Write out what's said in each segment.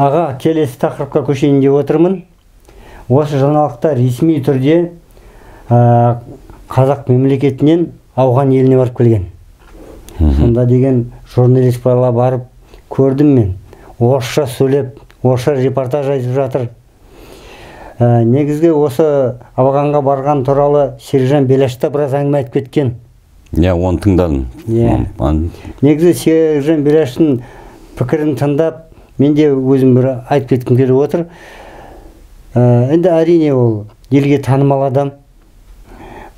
аға келесі тақырыпқа көшейін деп отырмын осы жаңалықта ресми түрде қазақ мемлекетінен ауған еліне барып келген сонда деген журналист бала барып көрдім мен орысша сөйлеп орысша репортаж айтып жатыр Негізге осы ауғанға барған туралы сержан беляш та біраз әңгіме айтып кеткен иә оны тыңдадым иә. негізі сержан беляштың пікірін тыңдап Менде өзім бір айтып кеткім келіп отыр ә, енді әрине ол елге танымал адам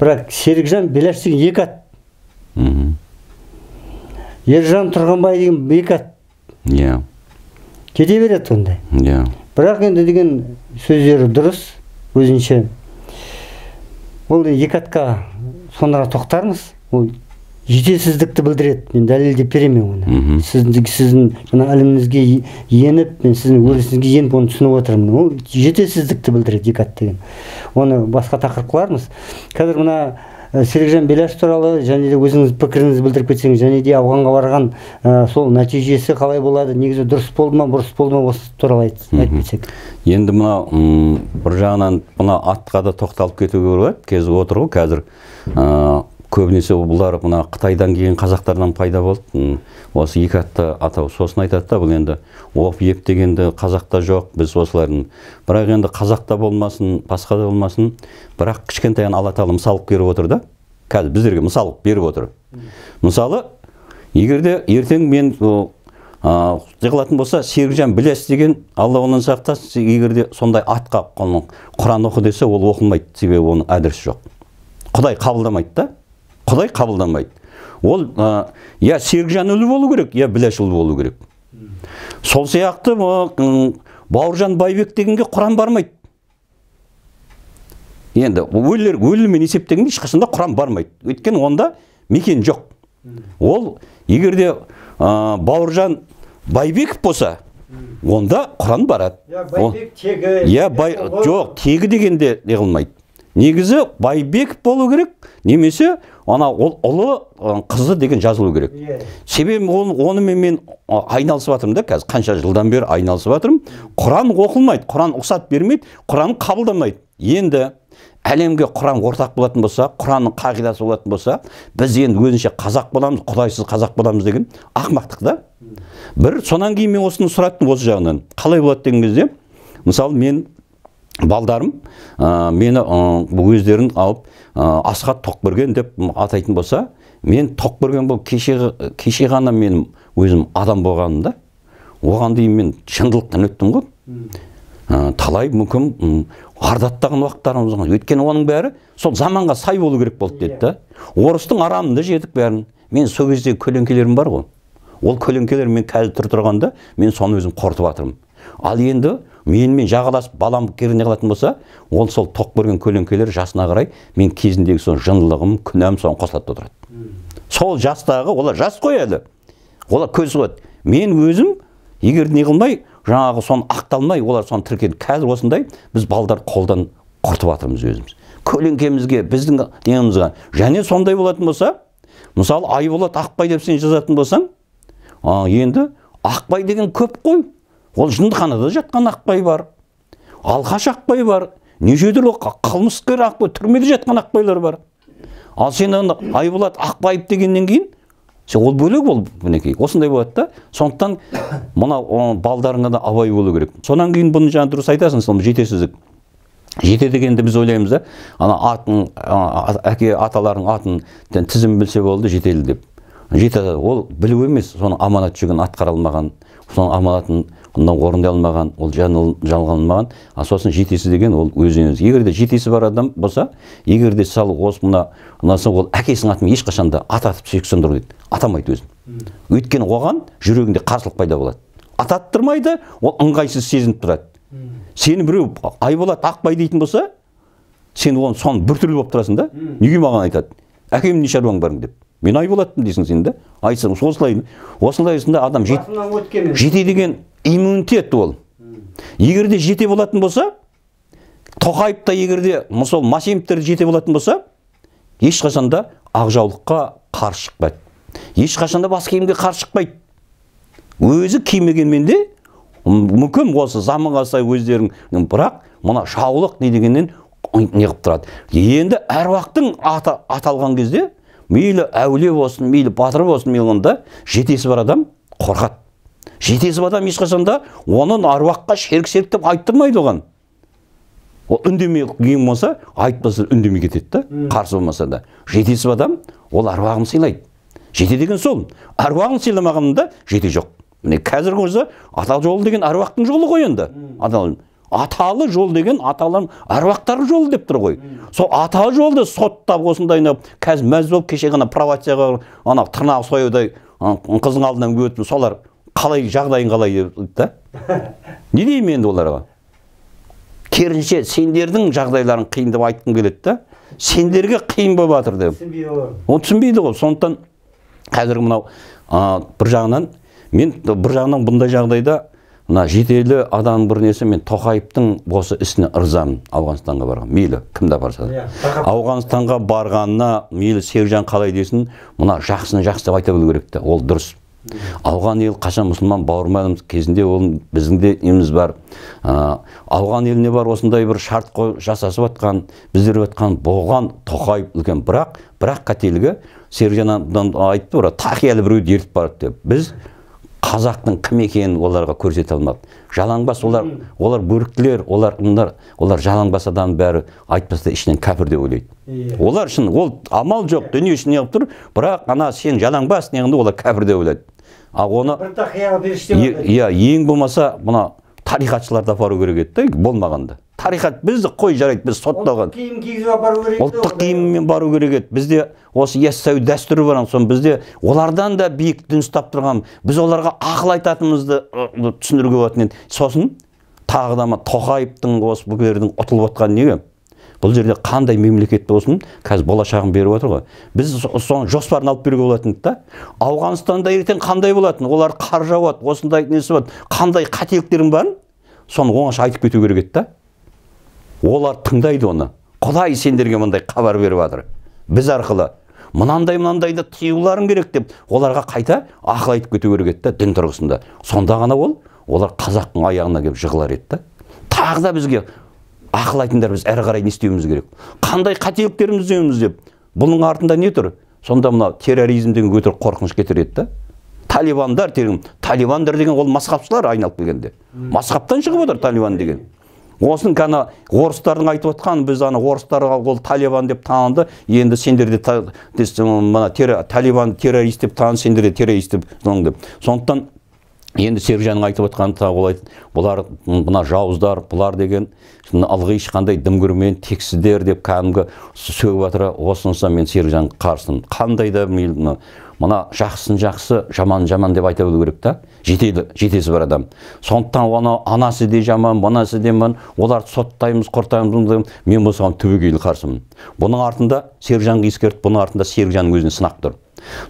бірақ серікжан беляш деген екі ат ержан тұрғанбай деген екі ат иә кете береді ондай иә бірақ енді деген сөздері дұрыс өзінше ол екі атқа соңыра тоқтармыз ол жетесіздікті білдіреді мен дәлелдеп беремін оны сіздің сіздің мына іліміңізге еніп мен сіздің өрісіңізге еніп оны түсініп отырмын ол жетесіздікті білдіреді екат деген оны басқа тақырып қылармыз қазір мына серікжан беляш туралы және де өзіңіз пікіріңізді білдіріп кетсеңіз және де ауғанға барған ә, сол нәтижесі қалай болады негізі дұрыс болды ма бұрыс болды ма осы туралы айтып кетсек енді мына бір жағынан мына атқа да тоқталып кетуге болады кез отыр ғой қазір көбінесе бұлар мына қытайдан келген қазақтардан пайда болды осы екі атты атау сосын айтады да бұл енді оп еп дегенді қазақта жоқ біз осылардың бірақ енді қазақта болмасын басқа да болмасын бірақ кішкентайынан алла тағала мысал беріп отыр да қазір біздерге мысал беріп отыр мысалы егер ертең мен жығылатын болса серікжан білесіз деген алла онан сақтасын егерде сондай атқа құран оқы десе ол оқылмайды себебі оның адресі жоқ құдай қабылдамайды да құдай қабылдамайды ол я иә, серікжан ұлы болу керек я иә, біләш ұлы болу керек сол сияқты бауыржан байбек дегенге құран бармайды енді өлілер өлімен есептегенде да құран бармайды өйткені онда мекен жоқ ол егерде бауыржан байбеков болса онда құран барады иә байбек тегі иә жоқ тегі дегенде неғылмайды негізі байбеков болу керек немесе ана ол ұлы қызы деген жазылу керек yeah. Иә. себебі оны, онымен мен айналысып жатырмын да қазір қанша жылдан бері айналысып жатырмын құран оқылмайды құран рұқсат бермейді құран қабылдамайды енді әлемге құран ортақ болатын болса құранның қағидасы болатын болса біз енді өзінше қазақ боламыз құдайсыз қазақ боламыз деген ақымақтық да бір сонан кейін мен осыны сұраттым осы жағынан қалай болады деген кезде мысалы мен балдарым ә, мені бұл өздерін алып ә, асхат тоқберген деп атайтын болса мен тоқберген болып кеше, кеше ғана менің өзім адам болғаным да оған дейін мен шындылықтан өттім ғой ә, талай мүмкін ардаттаған уақыттарымыз болған өйткені оның бәрі сол заманға сай болу керек болды деді да иә. орыстың арамында жедік бәрін мен сол кездегі көлеңкелерім бар ғой ол көлеңкелер мен қазір тұр тұрғанда мен соны өзім қорытып жатырмын ал енді менімен жағаласып балам не қылатын болса ол сол тоқ көрген көлеңкелер жасына қарай мен кезіндегі сол жындылығым күнәм соған қосылады да отырады сол жастағы олар жас қой әлі олар көз қояды мен өзім егер не қылмай жаңағы соны ақталмай олар соны тіркеді қазір осындай біз балдар қолдан құртып жатырмыз өзіміз көлеңкемізге біздің немізға және сондай болатын болса мысалы айболат ақбай деп сен жазатын болсаң а, енді ақбай деген көп қой ол жындыханада жатқан ақбай бар алқаш ақбай бар неше түрлі қылмыскер ақбай түрмеде жатқан ақбайлар бар ал сен ана айболат ақбаев дегеннен кейін ол бөлек ол мінекей осындай болады да сондықтан мына балдарыңа да абай болу керек содан кейін бұны жаңа дұрыс айтасың сол жетесіздік жете дегенді біз ойлаймыз да ана атын әке аталарының атын тізім білсе болды жетелі деп жете ол білу емес соның аманат жүгін атқара алмаған соның аманатын мынау орындай алмаған ол жалғанылмаған а сосын жетесі деген ол өзіңіз егер де жетесі бар адам болса егер де сал осы мына ұнаса ол әкесінің атымен ешқашан да ататып сүйек дейді атамайды өзін өйткені оған жүрегінде қарсылық пайда болады ататтырмайды ол ыңғайсыз сезініп тұрады сені біреу айболат ақбай дейтін болса сен оны соны біртүрлі болып тұрасың да неге маған айтады әкемнің не шаруаң бар деп мен айболатпын дейсің сен да айтсаң осылай осындай адам жете деген иммунитет ол егер жете болатын болса тоқаевта егерде егер де жете болатын болса ешқашан да ақжаулыққа жаулыққа қарсы шықпайды ешқашан да бас киімге қарсы шықпайды өзі кимегенмен де мүмкін осы заманға сай өздерің бірақ мына жаулық не дегеннен не тұрады енді әруақтың ата, аталған кезде мейлі әулие болсын мейлі батыр болсын мейлі жетесі бар адам қорқады жетесіп адам ешқашанда оның аруаққа шерік шерік деп айттырмайды оған ол үндемей ең болса айтпаса үндемей кетеді да қарсы болмаса да жетесіп адам ол аруағын сыйлайды жете деген сол аруағын сыйламағанда жете жоқ міне қазіргі кезде ата жолы деген аруақтың жолы ғой енді аталы, аталы жол деген аталар аруақтардың жолы деп тұр ғой сол ата жолды соттап осындай қазір мәз болып кеше ғана провацияға анау тырнағы союдай қыздың алдынан өтіп солар қалай жағдайың қалай деп да не деймін енді оларға керісінше сендердің жағдайларың қиын деп айтқым келеді да сендерге қиын болып жатыр деп ол түсінбейді ғой сондықтан қазір мынау ә, бір жағынан мен бір жағынан бұндай жағдайда мына жетелі адам бір несі мен тоқаевтың осы ісіне ырзамын ауғанстанға барған мейлі кімді апарса да иә, ауғанстанға барғанына мейлі сержан қалай десін мына жақсыны жақсы деп айта білу керек та ол дұрыс ауған ел қашан мұсылман бауырмалымыз кезінде ол біздің де неміз бар ә, ауған еліне бар осындай бір шарт қой, жасасып жатқан біздер жатқан болған тоқаев үлкен бірақ бірақ қателігі серікжан айтты бір тақиялы біреуді ертіп барады деп біз қазақтың кім екенін оларға көрсете алмады жалаңбас олар олар бөріктілер олар мындар олар жалаңбас адам бәрі айтпаса ішінен кәпір деп ойлайды иә. олар үшін ол амал жоқ иә. дүние үшін неғып тұр бірақ ана сен жалаңбас неңді олар кәпір деп ойлайды ал оны иә ең болмаса мына тарихатшыларды апару керек еді да болмағанда тарихат бізді қой жарайды біз сотталған киім кигізіп апару керек ұлттық киіммен бару керек еді бізде осы яссауи дәстүрі бар соны бізде олардан да биік дін ұстап тұрған біз оларға ақыл айтатынымызды түсіндіруге болатын еді сосын тағы да тоқаевтың осы бүкілердің ұтылып отқан неге бұл жерде қандай мемлекет болсын қазір болашағын беріп отыр ғой біз соның жоспарын алып беруге болатын да ауғанстанда ертең қандай болатын олар қар жауады осындай несі болады қандай қателіктердің барын соны оңаша айтып кету керек еді да олар тыңдайды оны құдай сендерге мындай хабар беріп жатыр біз арқылы мынандай мынандайды тыюларың керек деп оларға қайта ақыл айтып кету керек еді да дін тұрғысында сонда ғана ол олар қазақтың аяғына келіп жығылар еді да тағы да бізге ақыл біз әрі қарай не істеуіміз керек қандай қателіктерімізді түземіз деп бұның артында не тұр сонда мына терроризм деген өтірік қорқыныш кетіреді да талибандар деген талибандар деген ол масхабшылар айналып келгенде масхабтан шығып отыр талибан деген осының қана орыстардың айтып отқан біз ана орыстарға ол талибан деп таныды енді сендер де мына талибан террорист деп таныды сендер де террорист деп деп сондықтан енді серікжанның айтып отқаны тағы бұлар мына жауыздар бұлар деген ылғи ешқандай дымгірмен тексіздер деп кәдімгі сөгіп жатыр осынысы мен сержан қарсымын қандай да мына мына жақсысын жақсы жаман жаман деп айта білу керек та жетеді жетесі бар адам сондықтан оны анасы де жаман мынасы де жаман оларды соттаймыз құртаймыз мен болсам түбегейлі қарсымын бұның артында серікжанға ескертіп бұның артында серікжанның өзіне сынақ тұр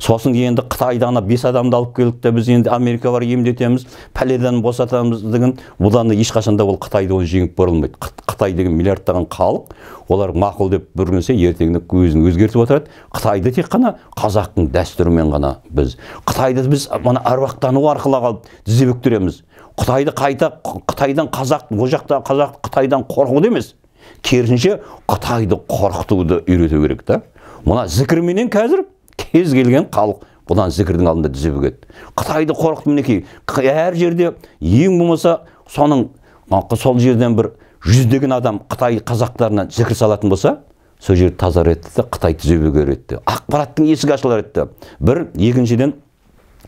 сосын енді қытайдан бес адамды алып келдік те біз енді америкаға барып емдетеміз пәледен босатамыз деген бұдан да ешқашан да ол қытайды оны жеңіп бара алмайды қытай деген миллиардтаған халық олар мақұл деп бір күнсе ертеңіне өзін өзгертіп отырады қытайды тек қана қазақтың дәстүрімен ғана біз қытайды біз мына аруақтану арқылы қалып бүктіреміз қытайды қайта қытайдан қазақ ол жақта қазақ қытайдан қорқуды емес керісінше қытайды қорқытуды үйрету керек та мына зікірменен қазір кез келген халық бұдан зікірдің алдында тізіп кетті қытайды қорқытты мінекей әр жерде ең болмаса соның сол жерден бір жүздеген адам қытай қазақтарына зікір салатын болса сол жер тазар етті де қытай түзеп үлгерді ақпараттың есігі ашылар етті бір екіншіден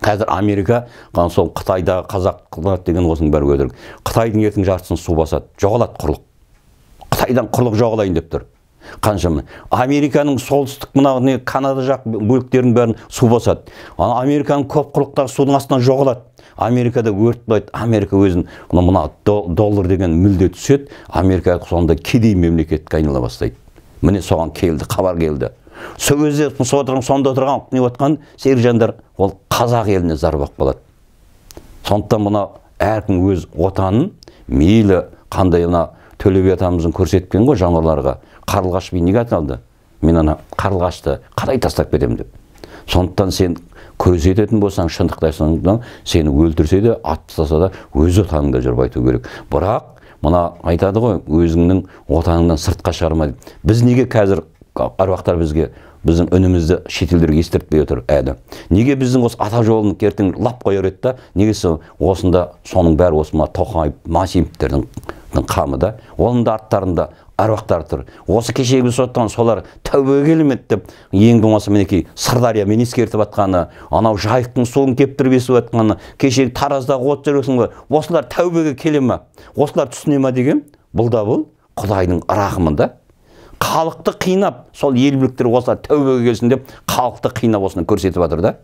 қазір америка қан сол қытайдағы қазақ деген осының бәрі өтірік қытайдың ертең жартысын су басады жоғалады құрлық қытайдан құрлық жоғалайын деп тұр қаншама американың солтүстік мына не канада жақ бөліктерін бәрін су басады ана американың көп құрлықтары судың астынан жоғалады америкада өрт болады америка өзін мына доллар деген мүлде түседі америка сонда кедей мемлекетке айнала бастайды міне соған келді хабар келді сол кезде сонда отырған не отқан сержандар ол қазақ еліне зар болып қалады сондықтан мына әркім өз отанын мейлі қандай мына төле би атамыздың көрсеткен ғой жануарларға қарлығаш би неге аталды мен ана қарлығашты қалай тастап кетемін деп сондықтан сен көз ететін болсаң айтсаң сені өлтірсе де атып тастаса да өз отаныңда жүріп айту керек бірақ мына айтады ғой өзіңнің отаныңнан сыртқа шығарма деп біз неге қазір аруақтар бізге біздің үнімізді шетелдерге естіртпей отыр әлі неге біздің осы ата жолын ертең лап қояр еді да неге осында соның бәрі осы мына тоқаев масимовтердің қамы да оның да арттарында аруақтар тұр осы кешегі соттан солар тәубеге келмеді деп ең болмаса мінекей сырдариямен ескертіп жатқаны анау жайықтың суын кептіріп есіп жатқаны кешегі тараздағы от ғой осылар тәубеге келе ма осылар түсіне ма деген бұл да бұл құдайдың да халықты қинап сол ел біліктер осылар тәубеге келсін деп халықты қинап осыны көрсетіп жатыр да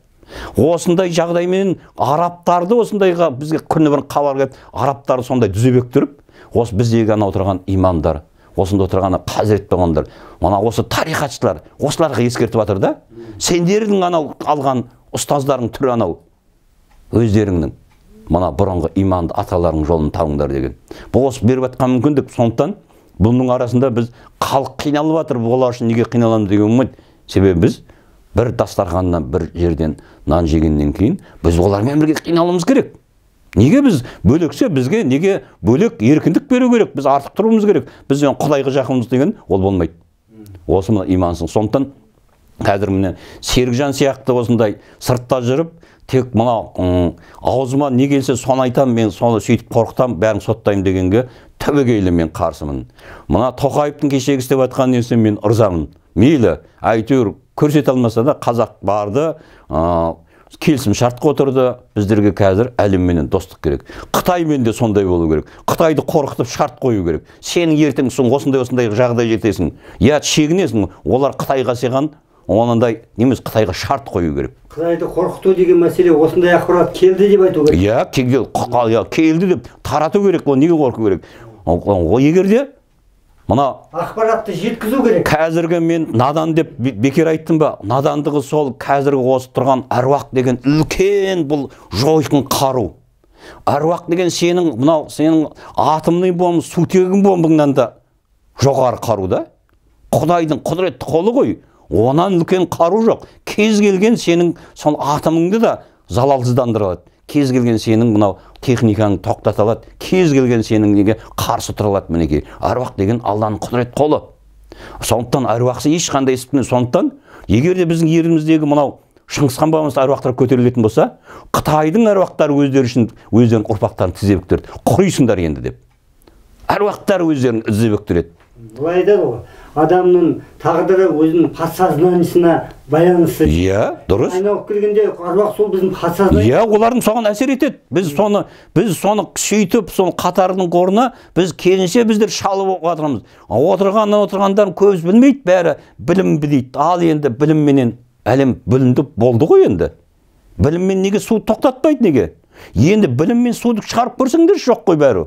осындай жағдаймен арабтарды осындайға бізге күні бұрын хабар келіп арабтарды сондай бектіріп, осы біздегі ана отырған имамдар осында отырған қазірет болғандар мына осы тарихатшылар осыларға ескертіп жатыр да сендердің анау алған ұстаздарың түрі анау өздеріңнің мына бұрынғы иманды аталарың жолын табыңдар деген бұл осы беріп жатқан мүмкіндік сондықтан бұның арасында біз халық қиналып жатыр олар үшін неге қиналамыз деген болмайды себебі біз бір дастарханнан бір жерден нан жегеннен кейін біз олармен бірге қиналуымыз керек неге біз бөлексе бізге неге бөлек еркіндік беру керек біз артық тұруымыз керек біз құдайға жақынбыз деген ол болмайды осы мына имансыз сондықтан қазір міне серікжан сияқты осындай сыртта жүріп тек мына аузыма не келсе соны айтамын мен соны сөйтіп қорқытамын бәрін соттаймын дегенге түбегейлі мен қарсымын мына тоқаевтың кешегі істеп жатқан несіне мен ырзамын мейлі әйтеуір көрсете алмаса да қазақ барды ә, келісім шартқа отырды біздерге қазір әлемменен достық керек қытаймен де сондай болу керек қытайды қорқытып шарт қою керек сен ертеңгісін осындай осындай жағдай жетесің иә шегінесің олар қытайға саған онандай немесе қытайға шарт қою керек қытайды қорқыту деген мәселе осындай ақпарат келді деп айту керек иә келді деп тарату керек оны неге қорқу керек егер де мына ақпаратты жеткізу керек қазіргі мен надан деп бекер айттым ба надандығы сол қазіргі осы тұрған әруақ деген үлкен бұл жойқын қару әруақ деген сенің мынау сенің атомный бомба сутегін бомбаңнан да жоғары қару да құдайдың құдіретті қолы ғой онан үлкен қару жоқ кез келген сенің сол атомыңды да залалсыздандыра алады кез келген сенің мынау техниканы тоқтата алады кез келген сенің неге қарсы тұра алады мінекей аруақ деген алланың құдірет қолы сондықтан аруақсыз ешқандай іс бітмейді сондықтан егер де біздің еліміздегі мынау шыңғысхан бабамыз аруақтар көтерілетін болса қытайдың аруақтары өздері үшін өздерінің ұрпақтарын тізе бүктіреді құрисыңдар енді деп аруақтар өздерін тізе бүктіреді былай айтады ғой адамның тағдыры өзінің подсознаниесына байланысты иә дұрыс айналып келгенде аруақ сол біздің подсознание иә олардың соған әсер етеді біз соны біз соны сөйтіп соны қатардың орнына біз келінше біздер шалып оқып жатырмыз отырған отырғандар көбісі білмейді бәрі білім дейді ал енді білімменен әлем бүлінді болды ғой енді біліммен неге суды тоқтатпайды неге енді біліммен суды шығарып көрсеңдерші жоқ қой бәрі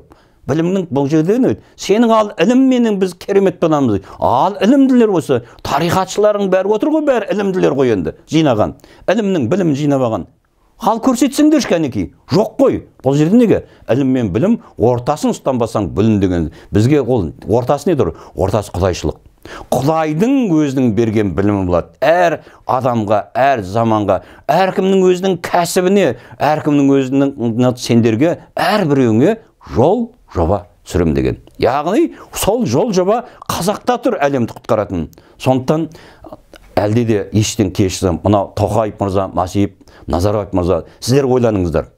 білімнің бұл жерден өт сенің ал ілімменен біз керемет боламыз ал ілімділер болса тарихатшылардың бәрі отыр ғой бәрі ілімділер ғой енді жинаған ілімнің білімін жинап алған ал көрсетсеңдерші кәнекей жоқ қой бұл жерде неге ілім мен білім ортасын ұстанбасаң бүлін деген бізге ол ортасы не тұр ортасы құдайшылық құдайдың өзінің берген білімі болады әр адамға әр заманға әркімнің өзінің кәсібіне әркімнің өзінің сендерге әрбіреуіңе жол жоба сүрім деген яғни сол жол жоба қазақта тұр әлемді құтқаратын сондықтан әлде де ештен кеш мынау тоқаев мырза масиев назарбаев мырза сіздер ойланыңыздар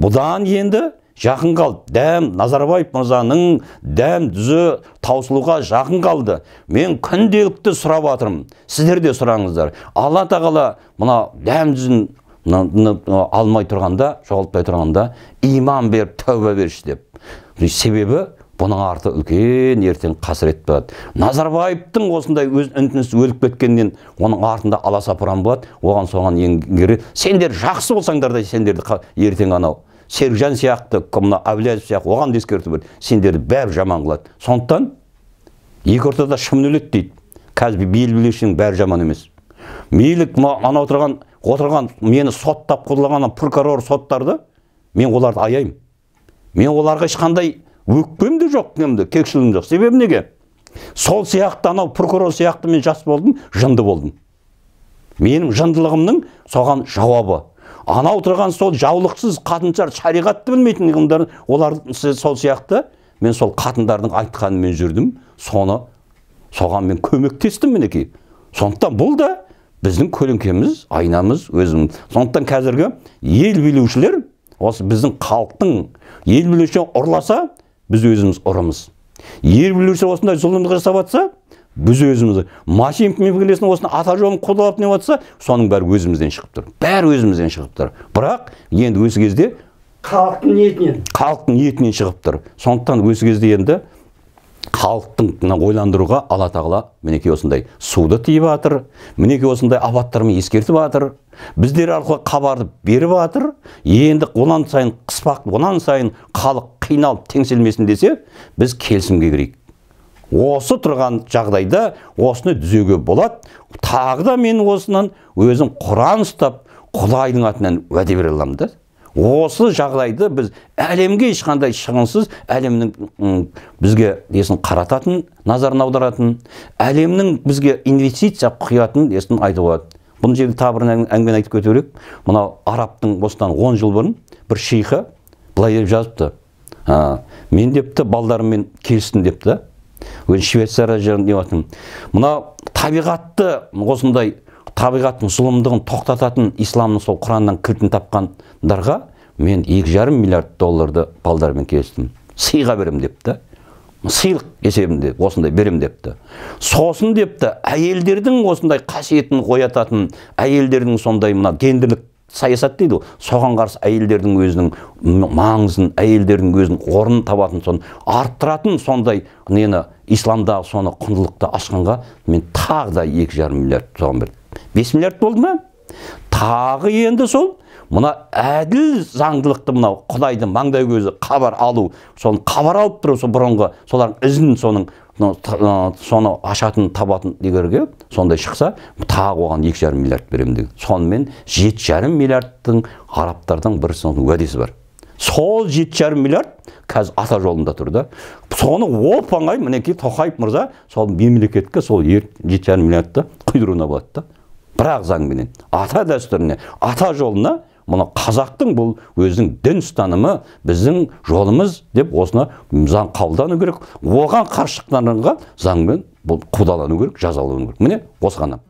бұдан енді жақын қалды дәм назарбаев мырзаның дәм дүзі таусылуға жақын қалды мен күнделікті сұрап жатырмын сіздер де сұраңыздар алла тағала мына дәм дүзін алмай тұрғанда жоғалтпай тұрғанда иман беріп тәуба берші деп себебі бұның арты үлкен ертең қасірет болады назарбаевтың осындай өз інтінісі өліп кеткеннен оның артында аласапыран болады оған соған еңгері сендер жақсы болсаңдар да сендерді ертең анау серікжан сияқты мына әбіләзов сияқты оған да ескерту берді сендерді бәрі жаман қылады сондықтан екі ортада шымын өледі дейді қазір бел билеушінің бәрі жаман емес мейлі анау отырған отырған мені соттап қудалаған прокурор соттарды мен оларды аяймын мен оларға ешқандай өкпем де жоқ кемде кекшілігім жоқ себебі неге сол сияқты анау прокурор сияқты мен жас болдым жынды болдым менің жындылығымның соған жауабы анау тұрған сол жаулықсыз қатыншар шариғатты білмейтін ғымдар олар сол сияқты мен сол қатындардың айтқанымен жүрдім соны соған мен көмектестім мінекей сондықтан бұл да біздің көлеңкеміз айнамыз өзіміз сондықтан қазіргі ел билеушілер осы біздің халықтың ел білуші ұрласа біз өзіміз ұрымыз ел білуші осындай зұлымдық жасап жатса біз өзіміз машин мекемесін осыны ата жолын қудалап не жатса соның бәрі өзімізден шығып тұр бәрі өзімізден шығып тұр бірақ енді осы кезде халықтың ниетінен халықтың ниетінен шығып тұр сондықтан осы кезде енді халықтың ойландыруға алла тағала мінекей осындай суды тиіп жатыр мінекей осындай апаттармен ескертіп жатыр біздер арқылы хабарды беріп жатыр енді онан сайын қыспақ онан сайын халық қиналып теңселмесін десе біз келісімге кірейік осы тұрған жағдайда осыны түзеуге болады тағы да мен осынан өзім құран ұстап құдайдың атынан уәде бере аламын да осы жағдайды біз әлемге ешқандай шығынсыз әлемнің бізге несін қарататын назарын аударатын әлемнің бізге инвестиция құятын несін айтуға болады бұны жерде тағы бір әңгімені айтып кету керек мынау арабтың осыдан он жыл бұрын бір шейхі былай деп жазыпты ә, мен депті балдарыммен келістім депті да өзі швейцария мынау табиғатты осындай табиғаттың зұлымдығын тоқтататын исламның сол құраннан кілтін тапқандарға мен екі жарым миллиард долларды балдармен келістім сыйға беремін депті сыйлық есебінде осындай беремін депті сосын депті әйелдердің осындай қасиетін қоятатын әйелдердің сондай мына гендерлік саясат дейді ғой соған қарсы әйелдердің өзінің маңызын әйелдердің өзінің орнын табатын соны арттыратын сондай нені исламдағы соны құндылықты ашқанға мен тағы да екі жарым миллиард соған бердім 5 миллиард болды ма тағы енді сол мына әділ заңдылықты мынау құдайдың маңдай көзі хабар алу соны хабар алып тұру сол бұрынғы солардың ізін соның соны ашатын табатын егерге сондай шықса тағы оған екі жарым миллиард беремін деген сонымен жеті жарым миллиардтың арабтардың бір соның уәдесі бар сол жеті жарым миллиард қазір ата жолында тұр да соны оп оңай мінекей тоқаев мырза сол мемлекетке сол жеті жарым миллиардты құйдыруына болады да бірақ заңменен ата дәстүріне ата жолына мұны қазақтың бұл өзінің дін ұстанымы біздің жолымыз деп осыны заң қабылдану керек оған қарсы шыққандарға заңмен бұл қудалану керек жазалану керек міне осы ғана